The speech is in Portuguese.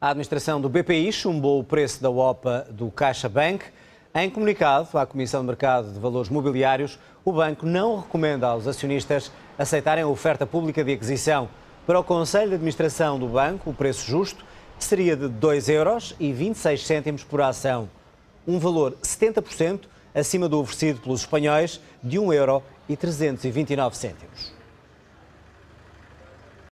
A administração do BPI chumbou o preço da OPA do CaixaBank. Em comunicado à Comissão de Mercado de Valores Mobiliários, o banco não recomenda aos acionistas aceitarem a oferta pública de aquisição. Para o Conselho de Administração do banco, o preço justo seria de 2,26 euros por ação, um valor 70% acima do oferecido pelos espanhóis de 1,329 euros.